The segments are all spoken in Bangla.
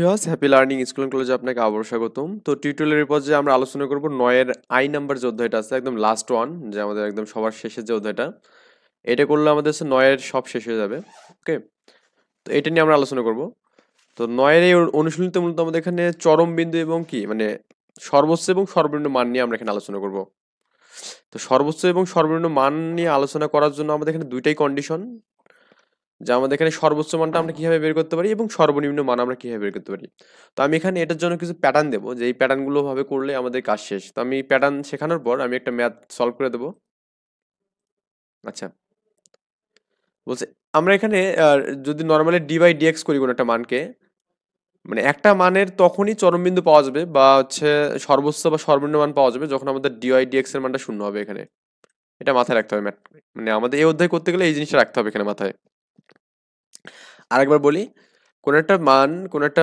ভিওস হ্যাপি লার্নিং স্কুল কলেজে আপনাকে আবার স্বাগতম তো টিউটোরিয়ালের পর যে আমরা আলোচনা করব নয়ের আই নাম্বার যে অধ্যায়টা আছে একদম লাস্ট ওয়ান যে আমাদের একদম সবার শেষের যে অধ্যায়টা এটা করলে আমাদের হচ্ছে নয়ের সব শেষ হয়ে যাবে ওকে তো এটা নিয়ে আমরা আলোচনা করব তো নয়ের এই অনুশীলনীতে মূলত আমাদের এখানে চরম বিন্দু এবং কি মানে সর্বোচ্চ এবং সর্বনিম্ন মান নিয়ে আমরা এখানে আলোচনা করব তো সর্বোচ্চ এবং সর্বনিম্ন মান নিয়ে আলোচনা করার জন্য আমাদের এখানে দুইটাই কন্ডিশন যে আমাদের এখানে সর্বোচ্চ মানটা আমরা কীভাবে বের করতে পারি এবং সর্বনিম্ন মান আমরা কীভাবে বের করতে পারি তো আমি এখানে এটার জন্য কিছু প্যাটার্ন দেবো যে এই প্যাটার্নগুলো ভাবে করলে আমাদের কাজ শেষ তো আমি প্যাটার্ন শেখানোর পর আমি একটা ম্যাথ সলভ করে দেবো আচ্ছা বলছে আমরা এখানে যদি নর্মালি ডি বাই ডিএক্স করি কোনো একটা মানকে মানে একটা মানের তখনই চরমবিন্দু পাওয়া যাবে বা হচ্ছে সর্বোচ্চ বা সর্বনিম্ন মান পাওয়া যাবে যখন আমাদের ডিওয়াই ডিএক্স এর মানটা শূন্য হবে এখানে এটা মাথায় রাখতে হবে মানে আমাদের এই অধ্যায় করতে গেলে এই জিনিসটা রাখতে হবে এখানে মাথায় আরেকবার বলি কোনো একটা মান কোনো একটা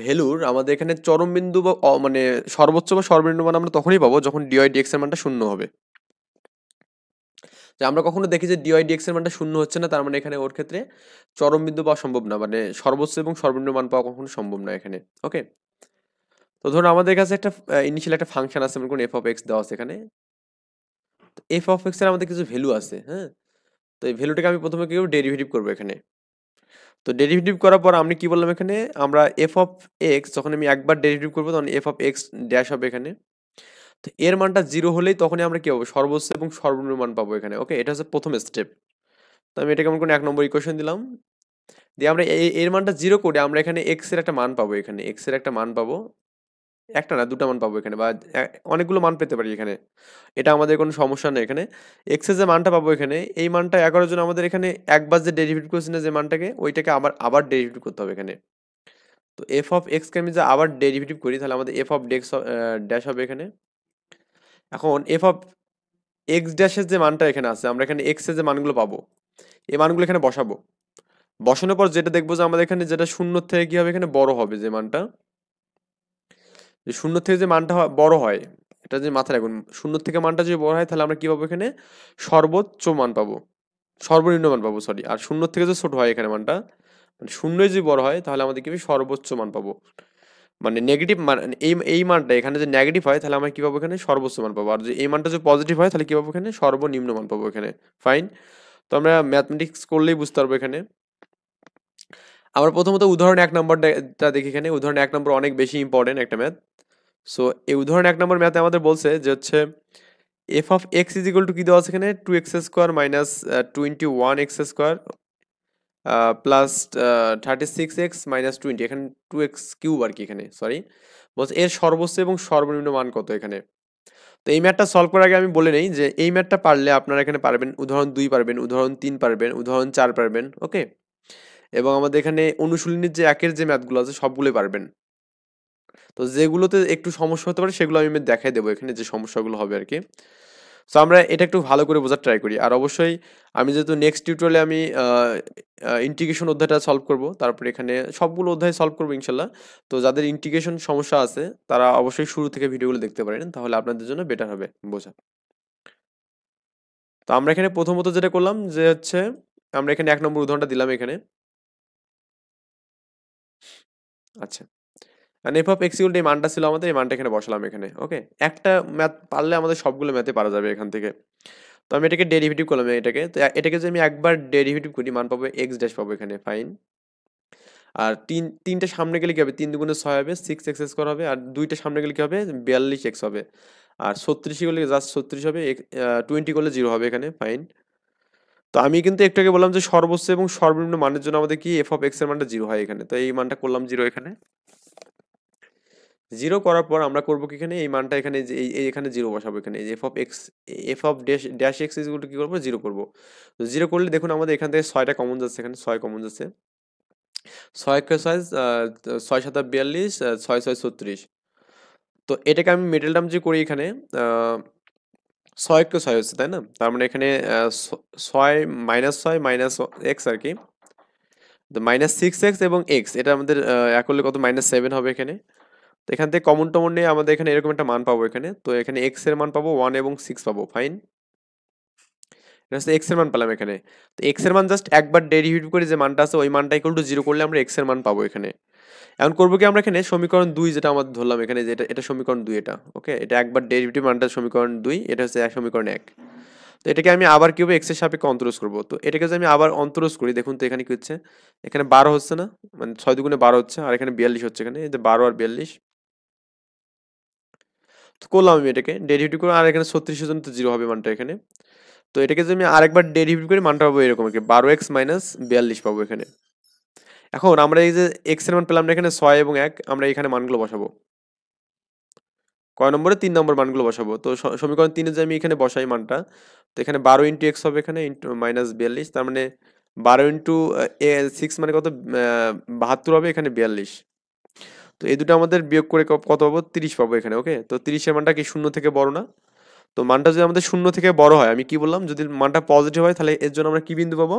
ভ্যালুর আমাদের এখানে চরম বিন্দু বা মানে সর্বোচ্চ বা সর্বনিম্ন মান আমরা তখনই পাবো যখন ডিওয়াই ডিএক্স এর মানটা শূন্য হবে যে আমরা কখনো দেখি যে ডিওয়াই ডিএক্স এর মানটা শূন্য হচ্ছে না তার মানে এখানে ওর ক্ষেত্রে চরম বিন্দু পাওয়া সম্ভব না মানে সর্বোচ্চ এবং সর্বনিম্ন মান পাওয়া কখনো সম্ভব না এখানে ওকে তো ধরুন আমাদের কাছে একটা ইনিশিয়াল একটা ফাংশন আছে মনে করুন এফ অফ এক্স দেওয়া আছে এখানে এফ অফ এক্স এর আমাদের কিছু ভ্যালু আছে হ্যাঁ তো এই ভ্যালুটাকে আমি প্রথমে কি করবো ডেরিভেটিভ করবো এখানে তো ডেরিভেটিভ করার পর আমি কি বললাম এখানে আমরা এফ অফ এক্স যখন আমি একবার ডেরিভেটিভ করবো তখন এফ অফ এক্স ড্যাশ হবে এখানে তো এর মানটা জিরো হলেই তখনই আমরা কি পাবো সর্বোচ্চ এবং সর্বনিম্ন মান পাবো এখানে ওকে এটা হচ্ছে প্রথম স্টেপ তো আমি এটাকে আমার কোনো এক নম্বর ইকুয়েশন দিলাম দিয়ে আমরা এর মানটা জিরো করে আমরা এখানে এক্সের একটা মান পাবো এখানে এক্সের একটা মান পাবো একটা না দুটা মান পাবো এখানে বা অনেকগুলো মান পেতে পারি এখানে এটা আমাদের কোনো সমস্যা নেই এখানে এক্সের যে মানটা পাবো এখানে এই মানটা এগারো জন আমাদের এখানে একবার যে ডেরিভিট করছি না যে মানটাকে ওইটাকে আবার আবার ডেরিভেটিভ করতে হবে এখানে তো এফ অফ এক্সকে আমি যে আবার ডেরিভেটিভ করি তাহলে আমাদের এফ অফ ডেক্স ড্যাশ হবে এখানে এখন এফ অফ এক্স ড্যাশের যে মানটা এখানে আছে আমরা এখানে এক্সের যে মানগুলো পাবো এই মানগুলো এখানে বসাবো বসানোর পর যেটা দেখবো যে আমাদের এখানে যেটা শূন্য থেকে কী হবে এখানে বড় হবে যে মানটা যে শূন্য থেকে যে মানটা বড় হয় এটা যে মাথায় রাখুন শূন্য থেকে মানটা যদি বড় হয় তাহলে আমরা কী পাবো এখানে সর্বোচ্চ মান পাবো সর্বনিম্ন মান পাবো সরি আর শূন্য থেকে যে ছোট হয় এখানে মানটা মানে শূন্যই যদি বড় হয় তাহলে আমাদের কি সর্বোচ্চ মান পাবো মানে নেগেটিভ মান মানে এই এই মানটা এখানে যে নেগেটিভ হয় তাহলে আমরা কী পাবো এখানে সর্বোচ্চ মান পাবো আর যদি এই মানটা যদি পজিটিভ হয় তাহলে কী পাবো এখানে সর্বনিম্ন মান পাবো এখানে ফাইন তো আমরা ম্যাথমেটিক্স করলেই বুঝতে পারবো এখানে আমরা প্রথমত উদাহরণ এক নম্বরটা দেখি এখানে উদাহরণ এক নম্বর অনেক বেশি ইম্পর্টেন্ট একটা ম্যাথ সো এই উদাহরণ এক নম্বর ম্যাথে আমাদের বলছে যে হচ্ছে F of X is equal to কী দেওয়া আছে এখানে two X square minus twenty one X square plus thirty six X minus twenty এখানে টু এক্স কিউব আর কি এখানে সরি বলছে এর সর্বোচ্চ এবং সর্বনিম্ন মান কত এখানে তো এই ম্যাটটা সলভ করার আগে আমি বলে নেই যে এই ম্যাটটা পারলে আপনারা এখানে পারবেন উদাহরণ দুই পারবেন উদাহরণ তিন পারবেন উদাহরণ চার পারবেন ওকে এবং আমাদের এখানে অনুশীলনীর যে একের যে ম্যাথগুলো আছে সবগুলোই পারবেন তো যেগুলোতে একটু সমস্যা হতে পারে সেগুলো আমি দেখাই দেবো এখানে যে সমস্যাগুলো হবে আর কি সো আমরা এটা একটু ভালো করে বোঝার ট্রাই করি আর অবশ্যই আমি যেহেতু নেক্সট টিউটোরিয়ালে আমি ইন্টিগ্রেশন অধ্যায়টা সলভ করব তারপর এখানে সবগুলো অধ্যায় সলভ করবো ইনশাল্লাহ তো যাদের ইন্টিগ্রেশন সমস্যা আছে তারা অবশ্যই শুরু থেকে ভিডিওগুলো দেখতে পারেন তাহলে আপনাদের জন্য বেটার হবে বোঝা তো আমরা এখানে প্রথমত যেটা করলাম যে হচ্ছে আমরা এখানে এক নম্বর উদাহরণটা দিলাম এখানে আচ্ছা মানে এফ অফ এক্সিউল এই মানটা ছিল আমাদের এই মানটা এখানে বসালাম এখানে ওকে একটা ম্যাথ পারলে আমাদের সবগুলো ম্যাথে পারা যাবে এখান থেকে তো আমি এটাকে ডেরিভেটিভ করলাম এটাকে তো এটাকে যদি আমি একবার ডেরিভেটিভ করি মান পাবো এক্স ড্যাশ পাবো এখানে ফাইন আর তিন তিনটা সামনে গেলে কি হবে তিন দুগুণে ছয় হবে সিক্স এক্স স্কোয়ার হবে আর দুইটা সামনে গেলে কি হবে বিয়াল্লিশ এক্স হবে আর ছত্রিশে গেলে জাস্ট ছত্রিশ হবে টোয়েন্টি করলে জিরো হবে এখানে ফাইন তো আমি কিন্তু একটাকে বললাম যে সর্বোচ্চ এবং সর্বনিম্ন মানের জন্য আমাদের কি এফ অফ এক্সের মানটা জিরো হয় এখানে তো এই মানটা করলাম জিরো এখানে জিরো করার পর আমরা করবো কি এখানে এই মানটা এখানে এই এখানে জিরো বসাবো এখানে F of X F of dash dash X এসগুলো কী করবো জিরো করবো তো জিরো করলে দেখুন আমাদের এখান থেকে ছয়টা কমন যাচ্ছে এখানে ছয় কমন যাচ্ছে ছয় একে ছয় ছয় সাত বিয়াল্লিশ ছয় ছয় ছত্রিশ তো এটাকে আমি মিডল টার্ম যে করি এখানে ছয় একটু ছয় হচ্ছে তাই না তার মানে এখানে ছয় মাইনাস ছয় মাইনাস এক্স আর কি তো মাইনাস সিক্স এক্স এবং এক্স এটা আমাদের এক করলে কত মাইনাস সেভেন হবে এখানে তো এখান থেকে কমন টমন নিয়ে আমাদের এখানে এরকম একটা মান পাবো এখানে তো এখানে এক্স এর মান পাবো ওয়ান এবং সিক্স পাবো ফাইন এটা হচ্ছে মান পেলাম এখানে তো এক্স এর মান জাস্ট একবার ডেরিভেটিভ করে যে মানটা আছে ওই মানটা ইকুয়াল টু জিরো করলে আমরা এক্স এর মান পাবো এখানে এখন করবো কি আমরা এখানে সমীকরণ দুই যেটা আমাদের ধরলাম এখানে যে এটা এটা সমীকরণ দুই এটা ওকে এটা একবার ডেরিভেটিভ মানটা সমীকরণ দুই এটা হচ্ছে এক সমীকরণ এক তো এটাকে আমি আবার কীভাবে এক্সের সাপেক্ষে অন্তরস করবো তো এটাকে যদি আমি আবার অন্তরস করি দেখুন তো এখানে কি হচ্ছে এখানে বারো হচ্ছে না মানে ছয় দুগুণে বারো হচ্ছে আর এখানে বিয়াল্লিশ হচ্ছে এখানে এই যে বারো আর বিয়াল্লিশ তো করলাম আমি এটাকে ডেরিভেটিভ করে আর এখানে ছত্রিশের জন্য তো জিরো হবে মানটা এখানে তো এটাকে যদি আমি আরেকবার ডেরিভেটিভ করি মানটা পাবো এরকম আর কি বারো এক্স মাইনাস বিয়াল্লিশ পাবো এখানে এখন আমরা এই যে এক্স এর মান পেলাম না এখানে ছয় এবং এক আমরা এখানে মানগুলো বসাবো কয় নম্বরে তিন নম্বর মানগুলো বসাবো তো সমীকরণ তিনে যে আমি এখানে বসাই মানটা তো এখানে বারো ইন্টু এক্স হবে এখানে ইন্টু মাইনাস বিয়াল্লিশ তার মানে বারো ইন্টু সিক্স মানে কত বাহাত্তর হবে এখানে বিয়াল্লিশ তো এই দুটো আমাদের বিয়োগ করে কত পাবো তিরিশ পাবো এখানে ওকে তো তিরিশের মানটা কি শূন্য থেকে বড় না তো মানটা যদি আমাদের শূন্য থেকে বড় হয় আমি কি বললাম যদি মানটা পজিটিভ হয় তাহলে এর জন্য আমরা কি বিন্দু পাবো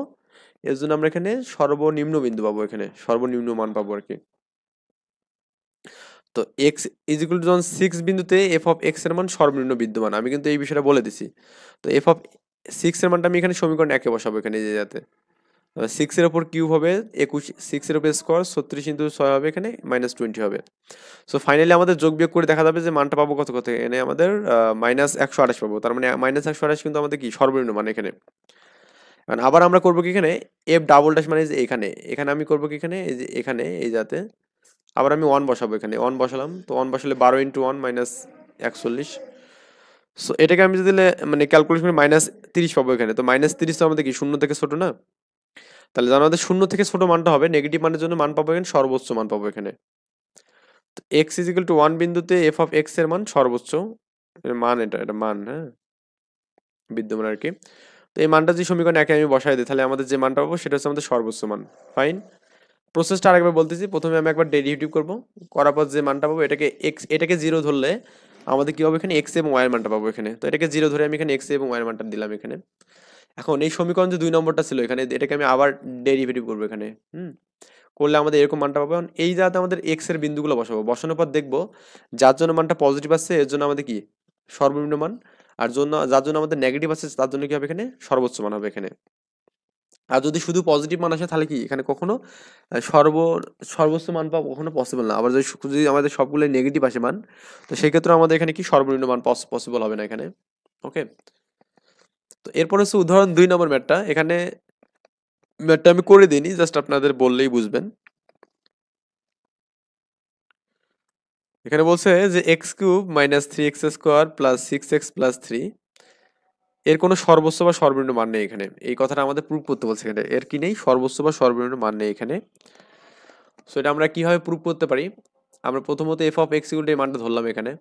এর জন্য আমরা এখানে সর্বনিম্ন বিন্দু পাবো এখানে সর্বনিম্ন মান পাবো আর কি তো এক্স ইজিকুল টু যখন সিক্স বিন্দুতে এফ অফ এক্স এর মান সর্বনিম্ন বিদ্যমান আমি কিন্তু এই বিষয়টা বলে দিছি তো এফ অফ সিক্স এর মানটা আমি এখানে সমীকরণ একে বসাবো এখানে যে যাতে সিক্সের ওপর কিউব হবে একুশ সিক্সের ওপর স্কোয়ার ছত্রিশ ইন্টু ছয় হবে এখানে মাইনাস টোয়েন্টি হবে সো ফাইনালি আমাদের যোগ বিয়োগ করে দেখা যাবে যে মানটা পাবো কত কত এখানে আমাদের মাইনাস একশো আঠাশ পাবো তার মানে মাইনাস একশো আঠাশ কিন্তু আমাদের কি সর্বনিম্ন মানে এখানে এখন আবার আমরা করবো কি এখানে এফ ডাবল ডাস মানে এখানে এখানে আমি করবো কি এখানে এই যে এখানে এই যাতে আবার আমি ওয়ান বসাবো এখানে ওয়ান বসালাম তো ওয়ান বসালে বারো ইন্টু ওয়ান মাইনাস একচল্লিশ সো এটাকে আমি যদি মানে ক্যালকুলেশন করে মাইনাস তিরিশ পাবো এখানে তো মাইনাস তিরিশ তো আমাদের কি শূন্য থেকে ছোটো না তাহলে জানো আমাদের শূন্য থেকে ছোট মানটা হবে নেগেটিভ মানের জন্য মান পাবো এখানে সর্বোচ্চ মান পাবো এখানে তো এক্স ইজ টু ওয়ান বিন্দুতে এফ অফ এক্স এর মান সর্বোচ্চ মান এটা এটা মান হ্যাঁ বিদ্যমান আর কি তো এই মানটা যে সমীকরণ একে আমি বসাই দিই তাহলে আমাদের যে মানটা পাবো সেটা হচ্ছে আমাদের সর্বোচ্চ মান ফাইন প্রসেসটা আরেকবার বলতেছি প্রথমে আমি একবার ডেরিভেটিভ করব করার পর যে মানটা পাবো এটাকে এক্স এটাকে জিরো ধরলে আমাদের কী হবে এখানে এক্স এবং ওয়াই এর মানটা পাবো এখানে তো এটাকে জিরো ধরে আমি এখানে এক্স এবং ওয়াই এর মানটা দিলাম এখানে এখন এই সমীকরণ যে দুই নম্বরটা ছিল এখানে এটাকে আমি আবার ডেরিভেটিভ করবো এখানে হুম করলে আমাদের এরকম মানটা পাবো এই যাতে আমাদের এক্স এর বিন্দুগুলো বসাবো বসানোর পর দেখবো যার জন্য মানটা পজিটিভ আসছে এর জন্য আমাদের কি সর্বনিম্ন মান আর জন্য যার জন্য আমাদের নেগেটিভ আসছে তার জন্য কি হবে এখানে সর্বোচ্চ মান হবে এখানে আর যদি শুধু পজিটিভ মান আসে তাহলে কি এখানে কখনো সর্ব সর্বোচ্চ মান পাওয়া কখনো পসিবল না আবার যদি যদি আমাদের সবগুলো নেগেটিভ আসে মান তো সেক্ষেত্রে আমাদের এখানে কি সর্বনিম্ন মান পসিবল হবে না এখানে ওকে তো এরপর হচ্ছে উদাহরণ দুই নম্বর ম্যাটটা এখানে ম্যাটটা আমি করে দিইনি জাস্ট আপনাদের বললেই বুঝবেন এখানে বলছে যে x cube minus three x square plus six x plus three এর কোনো সর্বোচ্চ বা সর্বনিম্ন মান নেই এখানে এই কথাটা আমাদের প্রুভ করতে বলছে এখানে এর কি নেই সর্বোচ্চ বা সর্বনিম্ন মান নেই এখানে সো এটা আমরা কীভাবে প্রুফ করতে পারি আমরা প্রথমত এফ অফ এক্স ইকুয়াল মানটা ধরলাম এখানে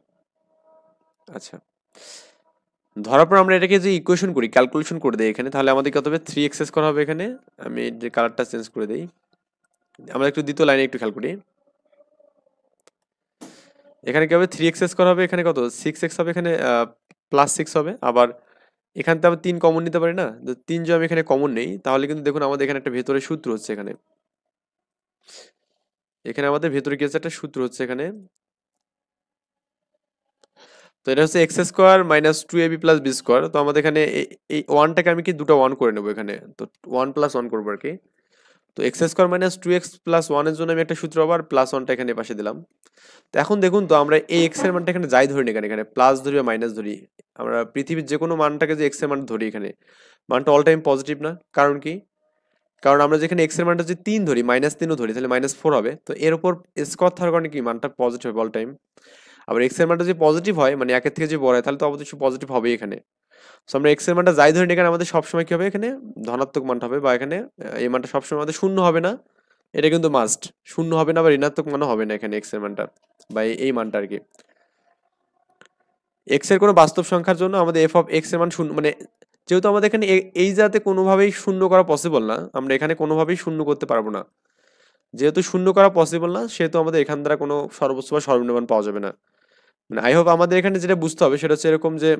আচ্ছা ধরার পর আমরা এটাকে যে ইকুয়েশন করি ক্যালকুলেশন করে দিই এখানে তাহলে আমাদের কত হবে থ্রি এক্সেস করা হবে এখানে আমি যে কালারটা চেঞ্জ করে দিই আমরা একটু দ্বিতীয় লাইনে একটু খেয়াল করি এখানে কি হবে থ্রি এক্সেস করা হবে এখানে কত সিক্স এক্স হবে এখানে প্লাস সিক্স হবে আবার এখান থেকে আমরা তিন কমন নিতে পারি না তো তিন যে আমি এখানে কমন নেই তাহলে কিন্তু দেখুন আমাদের এখানে একটা ভেতরে সূত্র হচ্ছে এখানে এখানে আমাদের ভেতরে কি একটা সূত্র হচ্ছে এখানে তো এটা হচ্ছে x square minus two a b plus b square তো আমাদের এখানে এই ওয়ানটাকে আমি কি দুটো ওয়ান করে নেবো এখানে তো ওয়ান প্লাস ওয়ান করবো আর কি তো x square minus two x plus ওয়ানের জন্য আমি একটা সূত্র আবার প্লাস ওয়ানটা এখানে পাশে দিলাম তো এখন দেখুন তো আমরা এই এক্সের মানটা এখানে যাই ধরি এখানে এখানে প্লাস ধরি বা মাইনাস ধরি আমরা পৃথিবীর যে কোনো মানটাকে যে এক্সের মান ধরি এখানে মানটা অল টাইম পজিটিভ না কারণ কি কারণ আমরা যেখানে এক্সের মানটা যদি তিন ধরি মাইনাস তিনও ধরি তাহলে মাইনাস ফোর হবে তো এর উপর স্কোয়ার থাকার কারণে কি মানটা পজিটিভ হবে অল টাইম আবার এক্স মানটা যদি পজিটিভ হয় মানে একের থেকে যদি বড় হয় তাহলে তো অবশ্যই পজিটিভ হবে এখানে সো আমরা এক্সের মানটা যাই ধরে এখানে আমাদের সবসময় কী হবে এখানে ধনাত্মক মানটা হবে বা এখানে এই মানটা সবসময় আমাদের শূন্য হবে না এটা কিন্তু মাস্ট শূন্য হবে না বা ঋণাত্মক মানও হবে না এখানে এক্স মানটা বা এই মানটা আর কি এক্সের কোনো বাস্তব সংখ্যার জন্য আমাদের এফ অফ এক্স মান শূন্য মানে যেহেতু আমাদের এখানে এই জাতে কোনোভাবেই শূন্য করা পসিবল না আমরা এখানে কোনোভাবেই শূন্য করতে পারবো না যেহেতু শূন্য করা পসিবল না সেহেতু আমাদের এখান দ্বারা কোনো সর্বোচ্চ বা সর্বনিম্ন পাওয়া যাবে না মানে আই হোপ আমাদের এখানে যেটা বুঝতে হবে সেটা হচ্ছে এরকম যে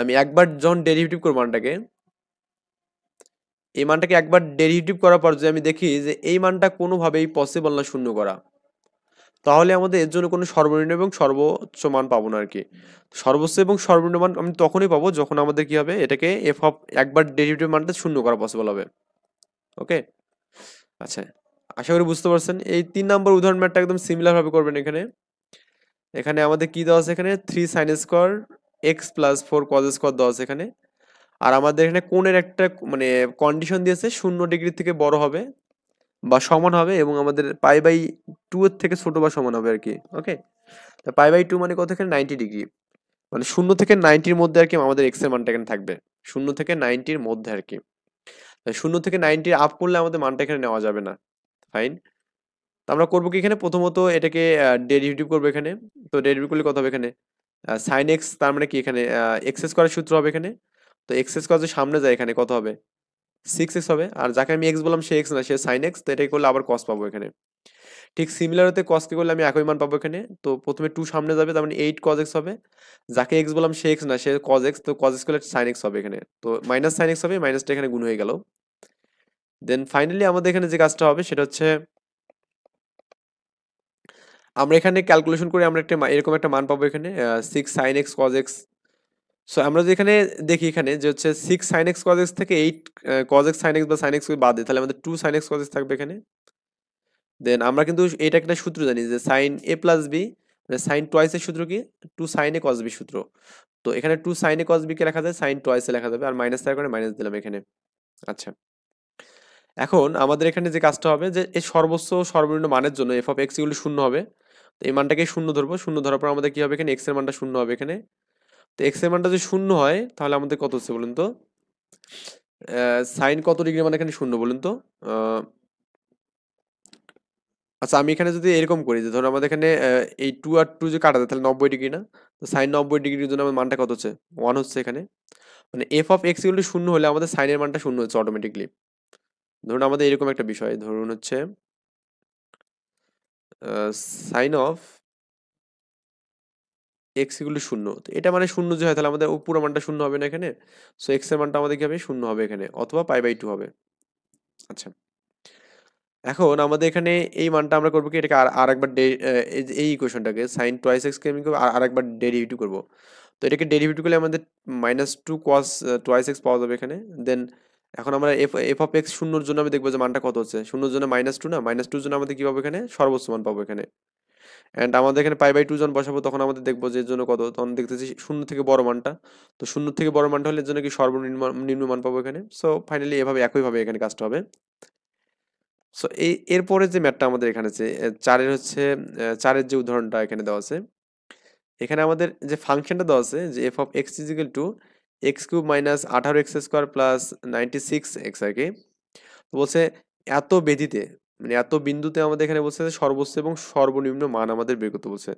আমি একবার যখন ডেরিভেটিভ করবো মানটাকে এই মানটাকে একবার ডেরিভেটিভ করার পর যদি আমি দেখি যে এই মানটা কোনোভাবেই পসিবল না শূন্য করা তাহলে আমাদের এর জন্য কোনো সর্বনিম্ন এবং সর্বোচ্চ মান পাবো না আর কি সর্বোচ্চ এবং সর্বনিম্ন মান আমি তখনই পাবো যখন আমাদের কি হবে এটাকে এফ অফ একবার ডেরিভেটিভ মানটা শূন্য করা পসিবল হবে ওকে আচ্ছা আশা করি বুঝতে পারছেন এই তিন নম্বর উদাহরণ ম্যাটটা একদম সিমিলারভাবে করবেন এখানে এখানে আমাদের কি দেওয়া আছে এখানে three sine square x plus four cos square দেওয়া আছে এখানে আর আমাদের এখানে কোনের একটা মানে কন্ডিশন দিয়েছে শূন্য ডিগ্রি থেকে বড় হবে বা সমান হবে এবং আমাদের পাই বাই টু এর থেকে ছোট বা সমান হবে আর কি ওকে তা পাই বাই টু মানে কত এখানে নাইনটি ডিগ্রি মানে শূন্য থেকে নাইনটির মধ্যে আর কি আমাদের এক্স এর মানটা এখানে থাকবে শূন্য থেকে নাইনটির মধ্যে আর কি শূন্য থেকে নাইনটি আপ করলে আমাদের মানটা এখানে নেওয়া যাবে না ফাইন তো আমরা করবো কি এখানে প্রথমত এটাকে ডেরিভেটিভ করবো এখানে তো ডেরিভেটিভ করলে কত হবে এখানে সাইন এক্স তার মানে কি এখানে এক্সেস করার সূত্র হবে এখানে তো এক্সেস করার যে সামনে যায় এখানে কত হবে সিক্স এক্স হবে আর যাকে আমি এক্স বললাম সে এক্স না সে সাইন এক্স তো এটাকে করলে আবার কস পাবো এখানে ঠিক সিমিলার হতে কসকে করলে আমি একই মান পাবো এখানে তো প্রথমে টু সামনে যাবে তার মানে এইট কজ এক্স হবে যাকে এক্স বললাম সে এক্স না সে কজ এক্স তো কজ এক্স করলে সাইন এক্স হবে এখানে তো মাইনাস সাইন এক্স হবে মাইনাসটা এখানে গুণ হয়ে গেল দেন ফাইনালি আমাদের এখানে যে কাজটা হবে সেটা হচ্ছে আমরা এখানে ক্যালকুলেশন করে আমরা একটা এরকম একটা মান পাবো এখানে six sine x cos x so আমরা যেখানে এখানে দেখি এখানে যে হচ্ছে six sine x cos x থেকে eight cos x sine x বা সাইন এক্স বাদ দিই তাহলে আমাদের two sine x cos x থাকবে এখানে দেন আমরা কিন্তু এটা একটা সূত্র জানি যে সাইন এ প্লাস বি মানে সাইন টয়েসের সূত্র কি two sine a cos b সূত্র তো এখানে টু সাইন এ কজ বিকে লেখা যায় সাইন টয়েসে লেখা যাবে আর মাইনাস তার কারণে মাইনাস দিলাম এখানে আচ্ছা এখন আমাদের এখানে যে কাজটা হবে যে এর সর্বোচ্চ সর্বনিম্ন মানের জন্য এফ অফ এক্স এগুলো শূন্য হবে তো এই মানটাকে শূন্য ধরবো শূন্য ধরার পর আমাদের কী হবে এখানে এক্সের মানটা শূন্য হবে এখানে তো এক্সের মানটা যদি শূন্য হয় তাহলে আমাদের কত হচ্ছে বলুন তো সাইন কত ডিগ্রি মানে এখানে শূন্য বলুন তো আচ্ছা আমি এখানে যদি এরকম করি যে ধরো আমাদের এখানে এই টু আর টু যে কাটা যায় তাহলে নব্বই ডিগ্রি না তো সাইন নব্বই ডিগ্রির জন্য আমার মানটা কত হচ্ছে ওয়ান হচ্ছে এখানে মানে f of x equal to শূন্য হলে আমাদের সাইনের মানটা শূন্য হচ্ছে অটোমেটিকলি ধরুন আমাদের এরকম একটা বিষয় ধরুন হচ্ছে সাইন অফ এক্স এগুলো শূন্য তো এটা মানে শূন্য যে হয় তাহলে আমাদের পুরো মানটা শূন্য হবে না এখানে সো এক্স এর মানটা আমাদের কি হবে শূন্য হবে এখানে অথবা পাই বাই টু হবে আচ্ছা এখন আমাদের এখানে এই মানটা আমরা করবো কি এটাকে আর আর একবার এই ইকুয়েশনটাকে সাইন টোয়াইস এক্সকে আমি আর একবার ডেরিভেটিভ করবো তো এটাকে ডেরিভেটিভ করলে আমাদের minus two cos twice x পাওয়া যাবে এখানে দেন এখন আমরা এফ এফ অফ এক্স শূন্যর জন্য আমি দেখবো যে মানটা কত হচ্ছে শূন্যর জন্য মাইনাস টু না মাইনাস টুর জন্য আমাদের কী পাবো এখানে সর্বোচ্চ মান পাবো এখানে অ্যান্ড আমাদের এখানে পাই বাই টু জন বসাবো তখন আমাদের দেখবো যে এর জন্য কত তখন দেখতেছি শূন্য থেকে বড় মানটা তো শূন্য থেকে বড় মানটা হলে এর জন্য কি সর্বনিম্ন নিম্ন মান পাবো এখানে সো ফাইনালি এভাবে একইভাবে এখানে কাজটা হবে সো এই এরপরে যে ম্যাটটা আমাদের এখানে আছে চারের হচ্ছে চারের যে উদাহরণটা এখানে দেওয়া আছে এখানে আমাদের যে ফাংশনটা দেওয়া আছে যে f of x equal to x cube minus আঠারো x square plus ninety six x আর কি বলছে এত বেদিতে মানে এত বিন্দুতে আমাদের এখানে বলছে সর্বোচ্চ এবং সর্বনিম্ন মান আমাদের বের করতে বলছে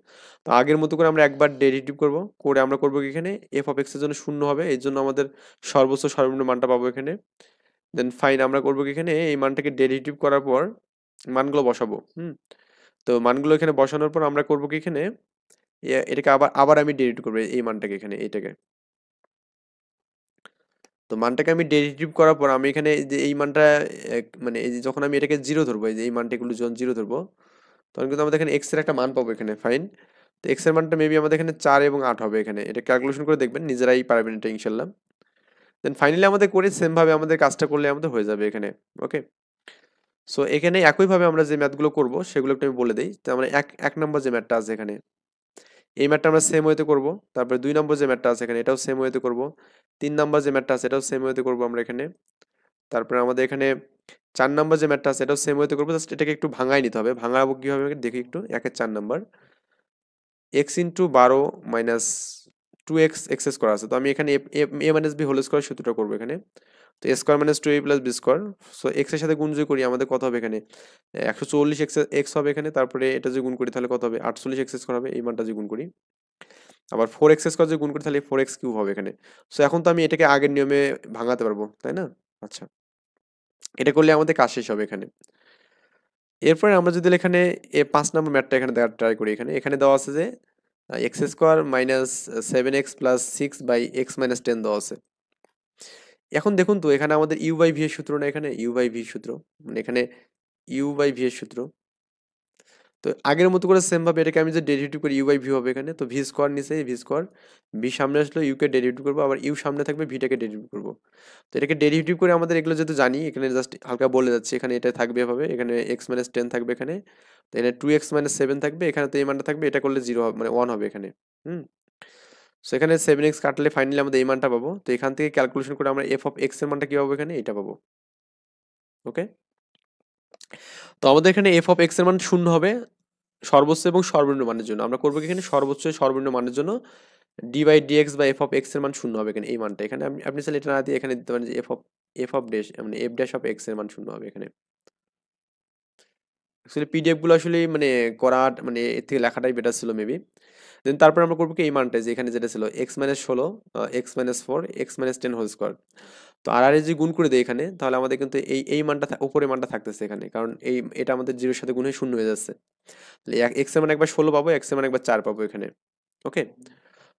তো আগের মতো করে আমরা একবার ডেরিভেটিভ করব করে আমরা করবো এখানে এফ অফ এক্সের জন্য শূন্য হবে এর জন্য আমাদের সর্বোচ্চ সর্বনিম্ন মানটা পাবো এখানে দেন ফাইন আমরা করবো এখানে এই মানটাকে ডেরিভেটিভ করার পর মানগুলো বসাবো হুম তো মানগুলো এখানে বসানোর পর আমরা করবো কি এখানে এটাকে আবার আবার আমি ডেরিভেটিভ করবো এই মানটাকে এখানে এইটাকে তো মানটাকে আমি ডেরিভেটিভ করার পর আমি এখানে যে এই মানটা মানে এই যখন আমি এটাকে জিরো ধরবো এই যে এই মানটা এগুলো যখন জিরো ধরবো তখন কিন্তু আমাদের এখানে এক্স এর একটা মান পাবো এখানে ফাইন তো এক্সের মানটা মেবি আমাদের এখানে চার এবং আট হবে এখানে এটা ক্যালকুলেশন করে দেখবেন নিজেরাই পারবেন এটা ইনশাল্লাহ দেন ফাইনালি আমাদের করে সেমভাবে আমাদের কাজটা করলে আমাদের হয়ে যাবে এখানে ওকে সো এখানে একইভাবে আমরা যে ম্যাথগুলো করবো সেগুলো একটু আমি বলে দিই তো আমরা এক এক নম্বর যে ম্যাথটা আছে এখানে এই ম্যাটটা আমরা সেম ওয়েতে করবো তারপরে দুই নম্বর যে ম্যাটটা আছে এখানে এটাও সেম ওয়েতে করবো তিন নম্বর যে ম্যাটটা আছে এটাও সেম ওয়েতে করবো আমরা এখানে তারপরে আমাদের এখানে চার নম্বর যে ম্যাটটা আছে এটাও সেম ওয়েতে করবো জাস্ট এটাকে একটু ভাঙায় নিতে হবে ভাঙাবো কীভাবে দেখি একটু একের চার নম্বর এক্স ইন্টু বারো মাইনাস টু এক্স এক্সেস করা আছে তো আমি এখানে a minus b whole square সূত্রটা করবো এখানে তো a square minus two a plus b square so এক্সের সাথে গুণ যদি করি আমাদের কত হবে এখানে একশো চল্লিশ এক্স এক্স হবে এখানে তারপরে এটা যদি গুণ করি তাহলে কত হবে আটচল্লিশ এক্স স্কোয়ার হবে এই মানটা যদি গুণ করি আবার ফোর এক্স স্কোয়ার যদি গুণ করি তাহলে ফোর এক্স কিউব হবে এখানে সো এখন তো আমি এটাকে আগের নিয়মে ভাঙাতে পারবো তাই না আচ্ছা এটা করলে আমাদের কাজ শেষ হবে এখানে এরপরে আমরা যদি এখানে এ পাঁচ নম্বর ম্যাটটা এখানে দেখার ট্রাই করি এখানে এখানে দেওয়া আছে যে x square minus seven x plus six by x minus ten দেওয়া আছে এখন দেখুন তো এখানে আমাদের ইউ বাই ভি এর সূত্র না এখানে ইউ বাই ভি সূত্র মানে এখানে ইউ বাই ভি এর সূত্র তো আগের মতো করে সেম ভাবে এটাকে আমি যে ডেরিভেটিভ করি ইউ বাই ভি হবে এখানে তো ভি স্কোয়ার নিচে ভি স্কোয়ার ভি সামনে আসলো ইউকে ডেরিভেটিভ করবো আবার ইউ সামনে থাকবে ভিটাকে ডেরিভেটিভ করবো তো এটাকে ডেরিভেটিভ করে আমাদের এগুলো যেহেতু জানি এখানে জাস্ট হালকা বলে যাচ্ছে এখানে এটা থাকবে এভাবে এখানে এক্স মাইনাস টেন থাকবে এখানে তো এখানে টু এক্স মাইনাস সেভেন থাকবে এখানে তো এই মানটা থাকবে এটা করলে জিরো হবে মানে ওয়ান হবে এখানে হুম সো এখানে সেভেন এক্স কাটলে ফাইনালি আমাদের এই মানটা পাবো তো এখান থেকে ক্যালকুলেশন করে আমরা এফ অফ এক্স এর মানটা কী পাবো এখানে এটা পাবো ওকে তো আমাদের এখানে এফ অফ এক্স এর মান শূন্য হবে সর্বোচ্চ এবং সর্বনিম্ন মানের জন্য আমরা করবো এখানে সর্বোচ্চ সর্বনিম্ন মানের জন্য ডি বাই ডি এক্স বা এফ অফ এক্স এর মান শূন্য হবে এখানে এই মানটা এখানে আপনি চাইলে এটা না দিয়ে এখানে দিতে পারেন যে f of f of dash মানে এফ ড্যাশ অফ এক্স এর মান শূন্য হবে এখানে অ্যাকচুয়ালি পিডিএফগুলো আসলে মানে করা মানে এর থেকে লেখাটাই বেটার ছিল মেবি দেন তারপরে আমরা করবো কি এই মানটা যে এখানে যেটা ছিল এক্স মাইনাস ষোলো x minus four x minus ten whole square তো আর আর যদি গুণ করে দেয় এখানে তাহলে আমাদের কিন্তু এই এই মানটা উপরে মানটা থাকতেছে এখানে কারণ এই এটা আমাদের জিরোর সাথে গুণ হয়ে শূন্য হয়ে যাচ্ছে তাহলে এক্স এর মান একবার ষোলো পাবো এক্স এর মান একবার চার পাবো এখানে ওকে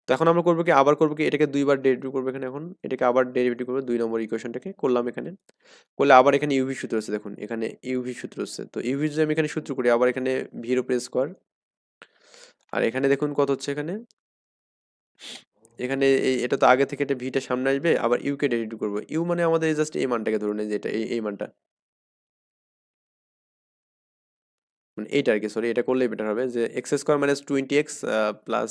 তো এখন আমরা করবো কি আবার করবো কি এটাকে দুইবার ডেরিভেটিভ করবো এখানে এখন এটাকে আবার ডেরিভেটিভ করবো দুই নম্বর ইকুয়েশনটাকে করলাম এখানে করলে আবার এখানে ইউভি সূত্র আছে দেখুন এখানে ইউভি সূত্র আছে তো ইউভি যদি আমি এখানে সূত্র করি আবার এখানে ভির ওপরে স্কোয়ার আর এখানে দেখুন কত হচ্ছে এখানে এখানে এটা তো আগে থেকে এটা ভিটা সামনে আসবে আবার ইউকে ডেডিট করবো ইউ মানে আমাদের জাস্ট এই মানটাকে ধরুন যে এটা এই এই মানটা মানে এইটা আর কি সরি এটা করলেই বেটার হবে যে x square minus twenty x plus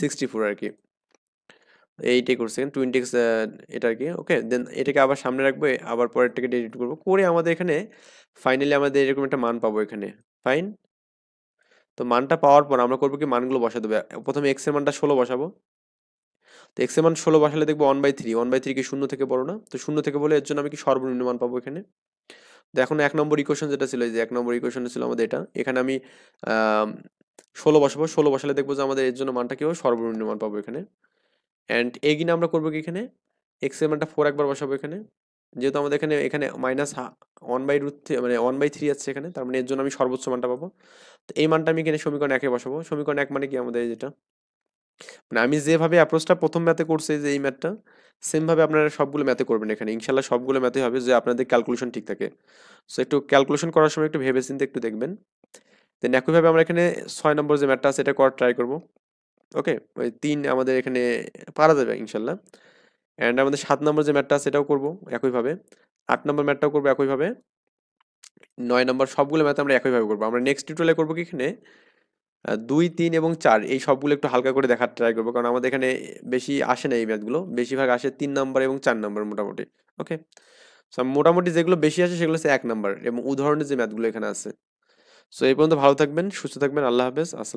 sixty four আর কি এইটাই করছে টোয়েন্টি এক্স এটা আর কি ওকে দেন এটাকে আবার সামনে রাখবো আবার পরেরটাকে ডেডিট করবো করে আমাদের এখানে ফাইনালি আমাদের এরকম একটা মান পাবো এখানে ফাইন তো মানটা পাওয়ার পর আমরা করবো কি মানগুলো বসা দেবে প্রথমে এর মানটা ষোলো বসাবো তো এক্স এর মান ষোলো বসালে দেখবো one by three one by three কি শূন্য থেকে বড় না তো শূন্য থেকে বলে এর জন্য আমি কি সর্বনিম্ন মান পাবো এখানে তো এখন এক নম্বর ইকুয়েশন যেটা ছিল যে এক নম্বর ইকুয়েশন ছিল আমাদের এটা এখানে আমি ষোলো বসাবো ষোলো বসালে দেখবো যে আমাদের এর জন্য মানটা কি হবে সর্বনিম্ন মান পাবো এখানে অ্যান্ড এগিনে আমরা করবো কি এখানে এক্স এর মানটা ফোর একবার বসাবো এখানে যেহেতু আমাদের এখানে এখানে মাইনাস ওয়ান বাই রুট মানে ওয়ান বাই থ্রি আছে এখানে তার মানে এর জন্য আমি সর্বোচ্চ মানটা পাবো তো এই মানটা আমি এখানে সমীকরণ একে বসাবো সমীকরণ এক মানে কি আমাদের যেটা মানে আমি যেভাবে অ্যাপ্রোচটা প্রথম ম্যাথে করছে যে এই ম্যাথটা সেমভাবে আপনারা সবগুলো ম্যাথে করবেন এখানে ইনশাল্লাহ সবগুলো ম্যাথে হবে যে আপনাদের ক্যালকুলেশন ঠিক থাকে সো একটু ক্যালকুলেশন করার সময় একটু ভেবে চিন্তে একটু দেখবেন দেন একইভাবে আমরা এখানে ছয় নম্বর যে ম্যাথটা আছে এটা করার ট্রাই করবো ওকে ওই তিন আমাদের এখানে পারা যাবে ইনশাল্লাহ অ্যান্ড আমাদের সাত নম্বর যে ম্যাটটা সেটাও করব একইভাবে আট নম্বর ম্যাটটাও করবো একইভাবে নয় নম্বর সবগুলো ম্যাথ আমরা একইভাবে করবো আমরা নেক্সট টিউটোরিয়ালে করবো কি এখানে দুই তিন এবং চার এই সবগুলো একটু হালকা করে দেখার ট্রাই করবো কারণ আমাদের এখানে বেশি আসে না এই ম্যাথগুলো বেশিরভাগ আসে তিন নম্বর এবং চার নম্বর মোটামুটি ওকে সো মোটামুটি যেগুলো বেশি আসে সেগুলো হচ্ছে এক নম্বর এবং উদাহরণের যে ম্যাথগুলো এখানে আছে সো এই পর্যন্ত ভালো থাকবেন সুস্থ থাকবেন আল্লাহ হাফেজ আসসালাম